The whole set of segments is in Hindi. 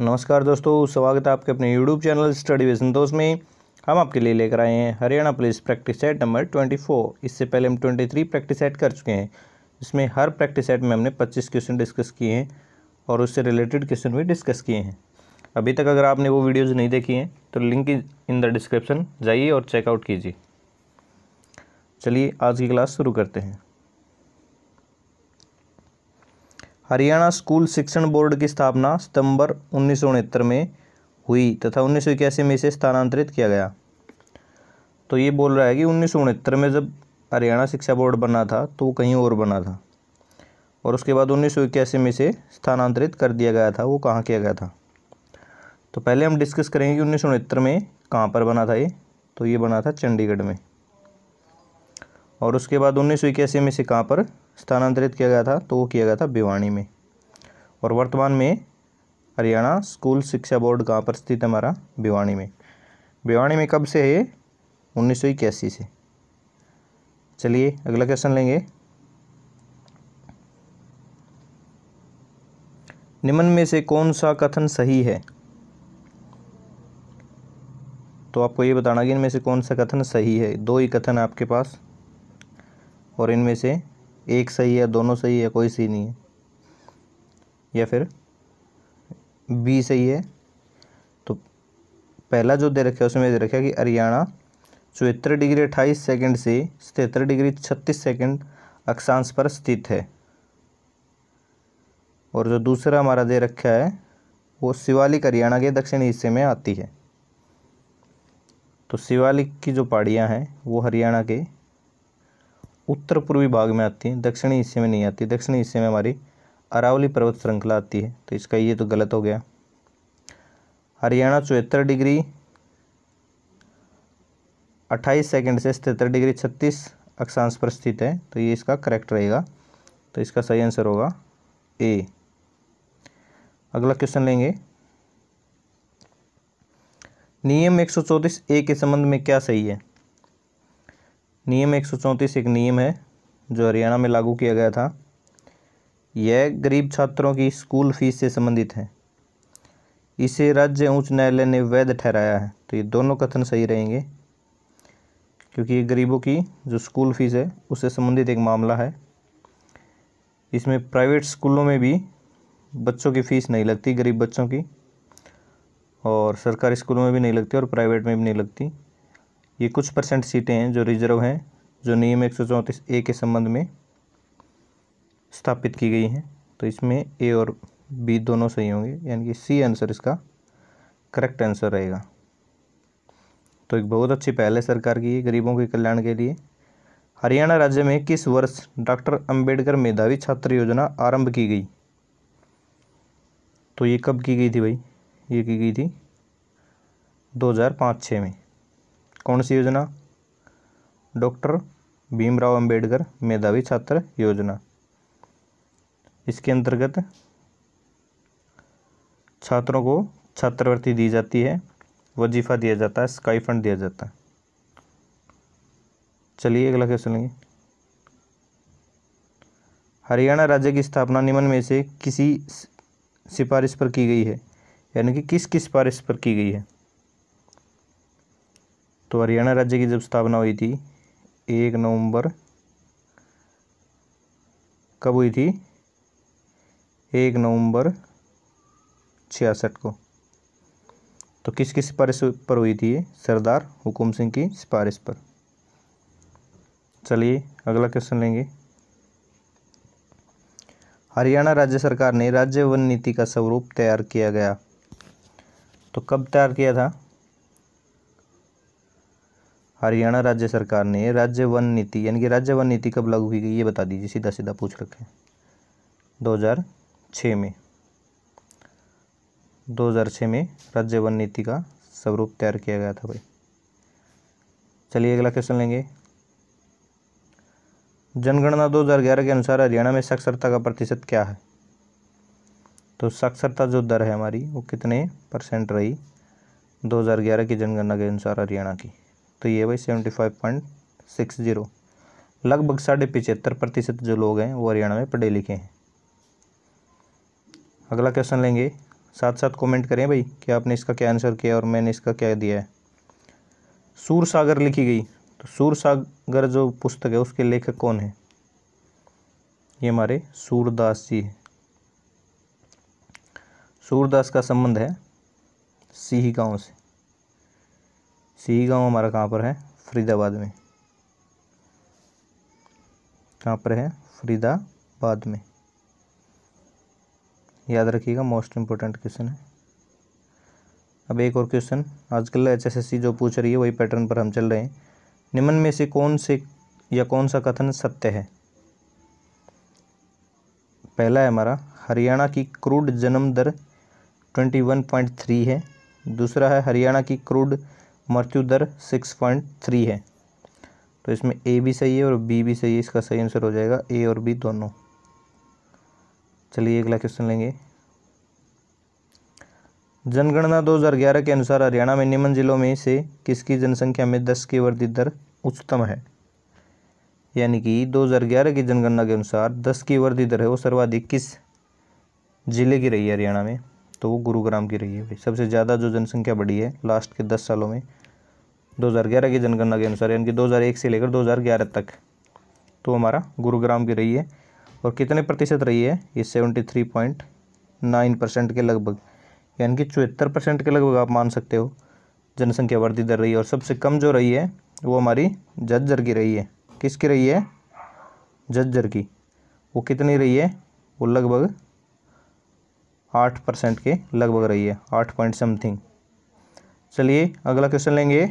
नमस्कार दोस्तों स्वागत है आपके अपने यूट्यूब चैनल स्टडी विजन दोस्त में हम आपके लिए लेकर आए हैं Haryana police practice set number 24 इससे पहले हम 23 प्रैक्टिस सेट कर चुके हैं इसमें हर प्रैक्टिस सेट में हमने 25 क्वेश्चन डिस्कस किए हैं और उससे रिलेटेड क्वेश्चन भी डिस्कस किए हैं अभी तक अगर आपने वो वीडियोज़ नहीं देखी हैं तो लिंक इन द डिस्क्रिप्शन जाइए और चेकआउट कीजिए चलिए आज की क्लास शुरू करते हैं हरियाणा स्कूल शिक्षण बोर्ड की स्थापना सितंबर उन्नीस में हुई तथा उन्नीस में इसे स्थानांतरित किया गया तो ये बोल रहा है कि उन्नीस में जब हरियाणा शिक्षा बोर्ड बना था तो वो कहीं और बना था और उसके बाद उन्नीस में इसे स्थानांतरित कर दिया गया था वो कहाँ किया गया था तो पहले हम डिस्कस करेंगे कि उन्नीस में कहाँ पर बना था ये तो ये बना था चंडीगढ़ में और उसके बाद उन्नीस में इसे कहाँ पर स्थानांतरित किया गया था तो वो किया गया था भिवानी में और वर्तमान में हरियाणा स्कूल शिक्षा बोर्ड कहाँ पर स्थित है हमारा भिवानी में भिवानी में कब से है उन्नीस से चलिए अगला क्वेश्चन लेंगे निम्न में से कौन सा कथन सही है तो आपको ये बताना कि इनमें से कौन सा कथन सही है दो ही कथन आपके पास और इनमें से एक सही है दोनों सही है कोई सही नहीं है या फिर बी सही है तो पहला जो दे रखा है उसमें दे रखा है कि हरियाणा चौहत्तर डिग्री अट्ठाईस सेकंड से सतहत्तर डिग्री छत्तीस सेकंड अक्षांश पर स्थित है और जो दूसरा हमारा दे रखा है वो शिवालिक हरियाणा के दक्षिण हिस्से में आती है तो शिवालिक की जो पहाड़ियाँ हैं वो हरियाणा के उत्तर पूर्वी भाग में आती है दक्षिणी हिस्से में नहीं आती दक्षिणी हिस्से में हमारी अरावली पर्वत श्रृंखला आती है तो इसका ये तो गलत हो गया हरियाणा चौहत्तर डिग्री अट्ठाईस सेकंड से सतहत्तर डिग्री छत्तीस अक्षांश पर स्थित है तो ये इसका करेक्ट रहेगा तो इसका सही आंसर होगा ए अगला क्वेश्चन लेंगे नियम एक सौ चौंतीस ए के संबंध में क्या सही है नियम एक सौ एक नियम है जो हरियाणा में लागू किया गया था यह गरीब छात्रों की स्कूल फीस से संबंधित है इसे राज्य उच्च न्यायालय ने वैध ठहराया है तो ये दोनों कथन सही रहेंगे क्योंकि ये गरीबों की जो स्कूल फीस है उससे संबंधित एक मामला है इसमें प्राइवेट स्कूलों में भी बच्चों की फ़ीस नहीं लगती गरीब बच्चों की और सरकारी स्कूलों में भी नहीं लगती और प्राइवेट में भी नहीं लगती ये कुछ परसेंट सीटें हैं जो रिजर्व हैं जो नियम एक ए के संबंध में स्थापित की गई हैं तो इसमें ए और बी दोनों सही होंगे यानी कि सी आंसर इसका करेक्ट आंसर रहेगा तो एक बहुत अच्छी पहल है सरकार की गरीबों के कल्याण के लिए हरियाणा राज्य में किस वर्ष डॉक्टर अंबेडकर मेधावी छात्र योजना आरंभ की गई तो ये कब की गई थी भाई ये की गई थी 2005 हज़ार में कौन सी योजना डॉक्टर भीमराव अंबेडकर मेधावी छात्र योजना इसके अंतर्गत छात्रों को छात्रवृत्ति दी जाती है वजीफा दिया जाता है स्काई फंड दिया जाता है चलिए अगला क्वेश्चन लेंगे हरियाणा राज्य की स्थापना निम्न में से किसी सिफारिश पर की गई है यानी कि किस किस सिफारिश पर की गई है तो हरियाणा राज्य की जब स्थापना हुई थी एक नवंबर कब हुई थी एक नवंबर छियासठ को तो किस किस सिफारिश पर हुई थी सरदार हुकुम सिंह की सिफारिश पर चलिए अगला क्वेश्चन लेंगे हरियाणा राज्य सरकार ने राज्य वन नीति का स्वरूप तैयार किया गया तो कब तैयार किया था हरियाणा राज्य सरकार ने राज्य वन नीति यानी कि राज्य वन नीति कब लागू हुई गई ये बता दीजिए सीधा सीधा पूछ रखें 2006 में 2006 में राज्य वन नीति का स्वरूप तैयार किया गया था भाई चलिए अगला क्वेश्चन लेंगे जनगणना 2011 के अनुसार हरियाणा में साक्षरता का प्रतिशत क्या है तो साक्षरता जो दर है हमारी वो कितने परसेंट रही 2011 की जनगणना के अनुसार हरियाणा की तो ये भाई seventy five point six zero लगभग साढ़े पिचहत्तर प्रतिशत जो लोग हैं वो हरियाणा में पढ़े लिखे हैं अगला क्वेश्चन लेंगे साथ साथ कमेंट करें भाई कि आपने इसका क्या आंसर किया और मैंने इसका क्या दिया है सूर सागर लिखी गई तो सूर सागर जो पुस्तक है उसके लेखक कौन है ये हमारे सूरदास जी है सूरदास का संबंध है सीही गाँव से सी गांव हमारा कहाँ पर है फरीदाबाद में कहाँ पर है फरीदाबाद में याद रखिएगा मोस्ट इम्पोर्टेंट क्वेश्चन है अब एक और क्वेश्चन आजकल एचएसएससी जो पूछ रही है वही पैटर्न पर हम चल रहे हैं निम्न में से कौन से या कौन सा कथन सत्य है पहला है हमारा हरियाणा की क्रूड जन्म दर ट्वेंटी वन पॉइंट थ्री है दूसरा है हरियाणा की क्रूड मृत्यु दर सिक्स पॉइंट थ्री है तो इसमें ए भी सही है और बी भी सही है इसका सही आंसर हो जाएगा ए और बी दोनों चलिए अगला क्वेश्चन लेंगे जनगणना 2011 के अनुसार हरियाणा में निम्न जिलों में से किसकी जनसंख्या में 10 की वृद्धि दर उच्चतम है यानी कि 2011 की जनगणना के अनुसार 10 की वृद्धि दर है वो सर्वाधिक किस जिले की रही है हरियाणा में तो वो गुरुग्राम की रही है भाई सबसे ज़्यादा जो जनसंख्या बढ़ी है लास्ट के दस सालों में 2011 की जनगणना के अनुसार यानी कि 2001 से लेकर 2011 तक तो हमारा गुरुग्राम की रही है और कितने प्रतिशत रही है ये नाइन परसेंट के लगभग यानी कि चौहत्तर परसेंट के लगभग आप मान सकते हो जनसंख्या वृद्धि दर रही है और सबसे कम जो रही है वो हमारी झज्जर की रही है किसकी रही है झज्जर की वो कितनी रही है वो लगभग आठ परसेंट के लगभग रही है आठ पॉइंट समथिंग चलिए अगला क्वेश्चन लेंगे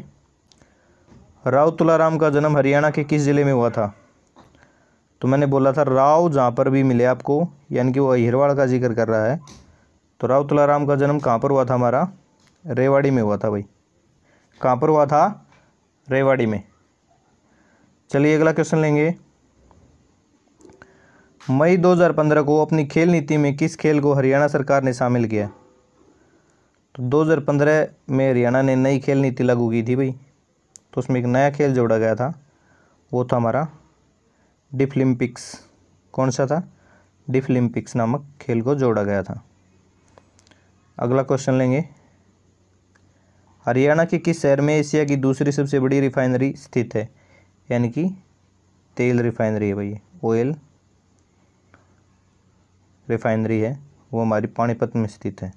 राव तुलाराम का जन्म हरियाणा के किस ज़िले में हुआ था तो मैंने बोला था राव जहाँ पर भी मिले आपको यानी कि वो अहिरवाड़ का जिक्र कर रहा है तो राव तुलाराम का जन्म कहाँ पर हुआ था हमारा रेवाड़ी में हुआ था भाई कहाँ पर हुआ था रेवाड़ी में चलिए अगला क्वेश्चन लेंगे मई 2015 को अपनी खेल नीति में किस खेल को हरियाणा सरकार ने शामिल किया तो 2015 में हरियाणा ने नई खेल नीति लागू की थी भाई तो उसमें एक नया खेल जोड़ा गया था वो था हमारा डिफलिम्पिक्स कौन सा था डिफलिम्पिक्स नामक खेल को जोड़ा गया था अगला क्वेश्चन लेंगे हरियाणा के किस शहर में एशिया की दूसरी सबसे बड़ी रिफाइनरी स्थित है यानी कि तेल रिफाइनरी है भाई ऑयल रिफाइनरी है वो हमारी पानीपत में स्थित है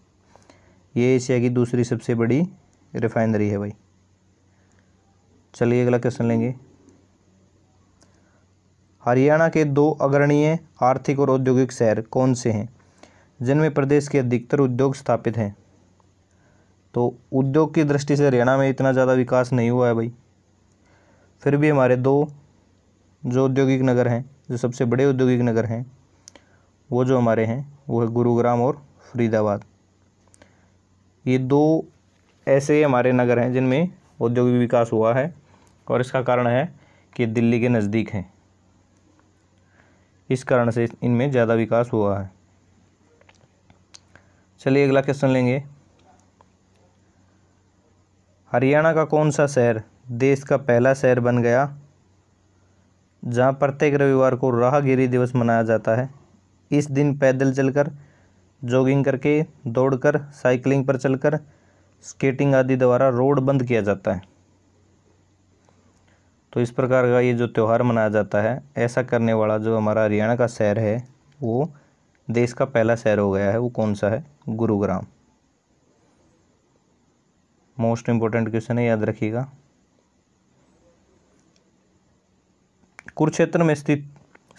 ये एशिया की दूसरी सबसे बड़ी रिफाइनरी है भाई चलिए अगला क्वेश्चन लेंगे हरियाणा के दो अग्रणीय आर्थिक और औद्योगिक शहर कौन से हैं जिनमें प्रदेश के अधिकतर उद्योग स्थापित हैं तो उद्योग की दृष्टि से हरियाणा में इतना ज़्यादा विकास नहीं हुआ है भाई फिर भी हमारे दो जो औद्योगिक नगर हैं जो सबसे बड़े औद्योगिक नगर हैं वो जो हमारे हैं वो है गुरुग्राम और फरीदाबाद ये दो ऐसे हमारे नगर हैं जिनमें औद्योगिक विकास हुआ है और इसका कारण है कि दिल्ली के नज़दीक हैं इस कारण से इनमें ज़्यादा विकास हुआ है चलिए अगला क्वेश्चन लेंगे हरियाणा का कौन सा शहर देश का पहला शहर बन गया जहां प्रत्येक रविवार को राहगिरी दिवस मनाया जाता है इस दिन पैदल चलकर जॉगिंग करके दौड़कर साइकिलिंग पर चलकर स्केटिंग आदि द्वारा रोड बंद किया जाता है तो इस प्रकार का ये जो त्यौहार मनाया जाता है ऐसा करने वाला जो हमारा हरियाणा का शहर है वो देश का पहला शहर हो गया है वो कौन सा है गुरुग्राम मोस्ट इम्पोर्टेंट क्वेश्चन है याद रखिएगा कुरुक्षेत्र में स्थित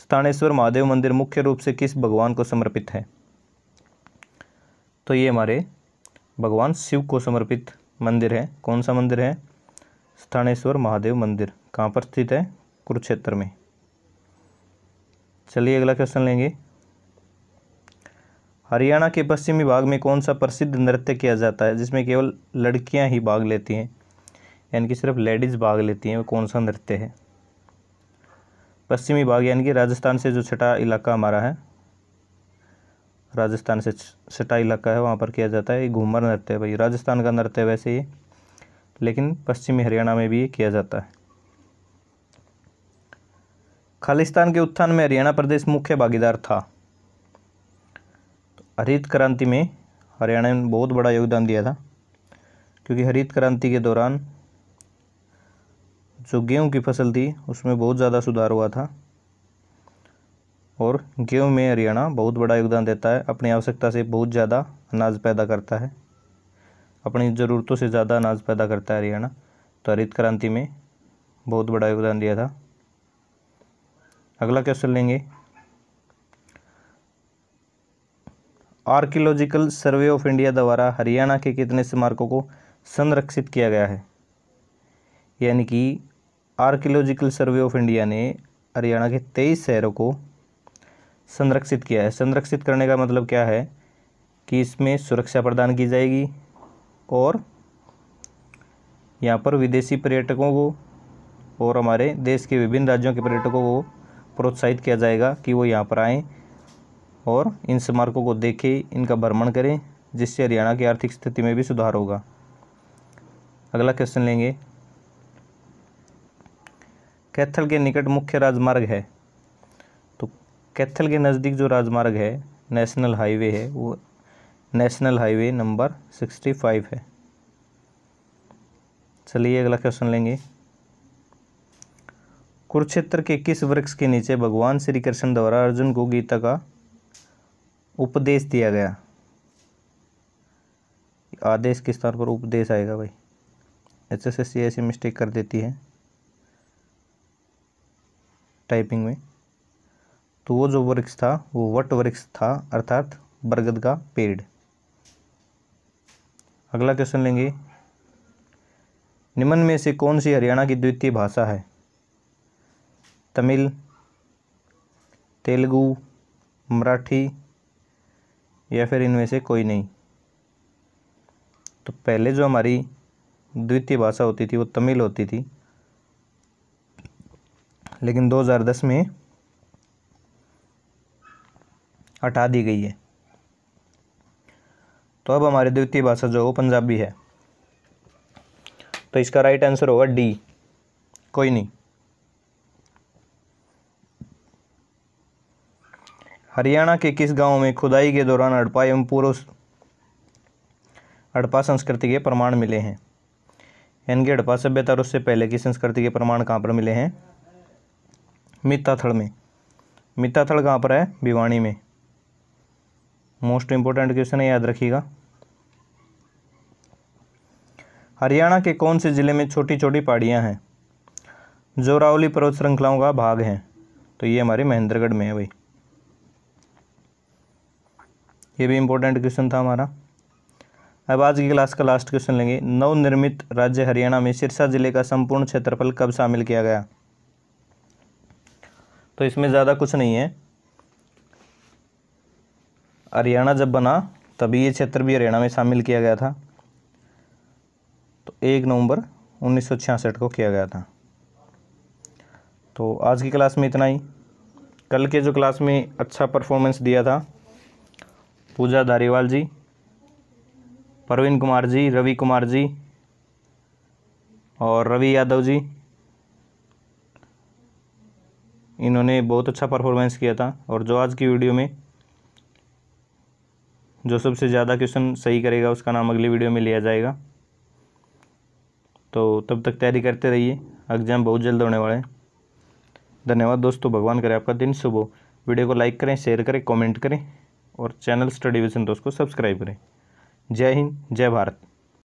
स्थानेश्वर महादेव मंदिर मुख्य रूप से किस भगवान को समर्पित है तो ये हमारे भगवान शिव को समर्पित मंदिर है कौन सा मंदिर है स्थानेश्वर महादेव मंदिर कहाँ पर स्थित है कुरुक्षेत्र में चलिए अगला क्वेश्चन लेंगे हरियाणा के पश्चिमी भाग में कौन सा प्रसिद्ध नृत्य किया जाता है जिसमें केवल लड़कियां ही भाग लेती हैं यानी कि सिर्फ लेडीज़ भाग लेती हैं वो कौन सा नृत्य है पश्चिमी भाग यानी कि राजस्थान से जो छठा इलाका हमारा है राजस्थान से छठा इलाका है वहाँ पर किया जाता है ये घूमर नृत्य भाई राजस्थान का नृत्य है वैसे ही लेकिन पश्चिमी हरियाणा में भी ये किया जाता है खालिस्तान के उत्थान में हरियाणा प्रदेश मुख्य भागीदार था तो हरित क्रांति में हरियाणा ने बहुत बड़ा योगदान दिया था क्योंकि हरित क्रांति के दौरान जो गेहूं की फसल थी उसमें बहुत ज़्यादा सुधार हुआ था और गेहूं में हरियाणा बहुत बड़ा योगदान देता है अपनी आवश्यकता से बहुत ज़्यादा अनाज पैदा करता है अपनी ज़रूरतों से ज़्यादा अनाज पैदा करता है हरियाणा तो हरित क्रांति में बहुत बड़ा योगदान दिया था अगला क्वेश्चन लेंगे आर्कियोलॉजिकल सर्वे ऑफ इंडिया द्वारा हरियाणा के कितने स्मारकों को संरक्षित किया गया है यानी कि आर्कियोलॉजिकल सर्वे ऑफ इंडिया ने हरियाणा के तेईस शहरों को संरक्षित किया है संरक्षित करने का मतलब क्या है कि इसमें सुरक्षा प्रदान की जाएगी और यहाँ पर विदेशी पर्यटकों को और हमारे देश के विभिन्न राज्यों के पर्यटकों को प्रोत्साहित किया जाएगा कि वो यहाँ पर आएँ और इन स्मारकों को देखें इनका भ्रमण करें जिससे हरियाणा की आर्थिक स्थिति में भी सुधार होगा अगला क्वेश्चन लेंगे कैथल के निकट मुख्य राजमार्ग है तो कैथल के नज़दीक जो राजमार्ग है नेशनल हाईवे है वो national highway number sixty five है चलिए अगला क्वेश्चन लेंगे कुरुक्षेत्र के किस वृक्ष के नीचे भगवान श्री कृष्ण द्वारा अर्जुन को गीता का उपदेश दिया गया आदेश के स्थान पर उपदेश आएगा भाई एच एस एस सी ऐसी मिस्टेक कर देती है टाइपिंग में तो वो जो वृक्ष था वो वट वृक्ष था अर्थात बरगद का पेड़ अगला क्वेश्चन लेंगे निम्न में से कौन सी हरियाणा की द्वितीय भाषा है तमिल तेलुगु मराठी या फिर इनमें से कोई नहीं तो पहले जो हमारी द्वितीय भाषा होती थी वो तमिल होती थी लेकिन 2010 में हटा दी गई है तो अब हमारी द्वितीय भाषा जो वो पंजाबी है तो इसका राइट आंसर होगा डी कोई नहीं हरियाणा के किस गांव में खुदाई के दौरान हड़पा एवं पूर्व हड़पा संस्कृति के प्रमाण मिले हैं इनके हड़पा सभ्यता और उससे पहले की संस्कृति के प्रमाण कहाँ पर मिले हैं मिताथल में मिताथल कहाँ पर है भिवानी में मोस्ट इम्पोर्टेंट क्वेश्चन है याद रखिएगा हरियाणा के कौन से ज़िले में छोटी छोटी पहाड़ियाँ हैं जो रावली पर्वत श्रृंखलाओं का भाग हैं तो ये हमारे महेंद्रगढ़ में है भाई ये भी इम्पोर्टेंट क्वेश्चन था हमारा अब आज की क्लास का लास्ट क्वेश्चन लेंगे नवनिर्मित राज्य हरियाणा में सिरसा जिले का संपूर्ण क्षेत्रफल कब शामिल किया गया तो इसमें ज़्यादा कुछ नहीं है हरियाणा जब बना तभी ये क्षेत्र भी हरियाणा में शामिल किया गया था तो एक नवंबर उन्नीस को किया गया था तो आज की क्लास में इतना ही कल के जो क्लास में अच्छा परफॉर्मेंस दिया था पूजा धारीवाल जी परवीन कुमार जी रवि कुमार जी और रवि यादव जी इन्होंने बहुत अच्छा परफॉर्मेंस किया था और जो आज की वीडियो में जो सबसे ज़्यादा क्वेश्चन सही करेगा उसका नाम अगली वीडियो में लिया जाएगा तो तब तक तैयारी करते रहिए एग्ज़ाम बहुत जल्द होने वाले हैं धन्यवाद दोस्तों भगवान करें आपका दिन सुबह वीडियो को लाइक करें शेयर करें कमेंट करें और चैनल स्टडी विजन दोस्त को सब्सक्राइब करें जय हिंद जय भारत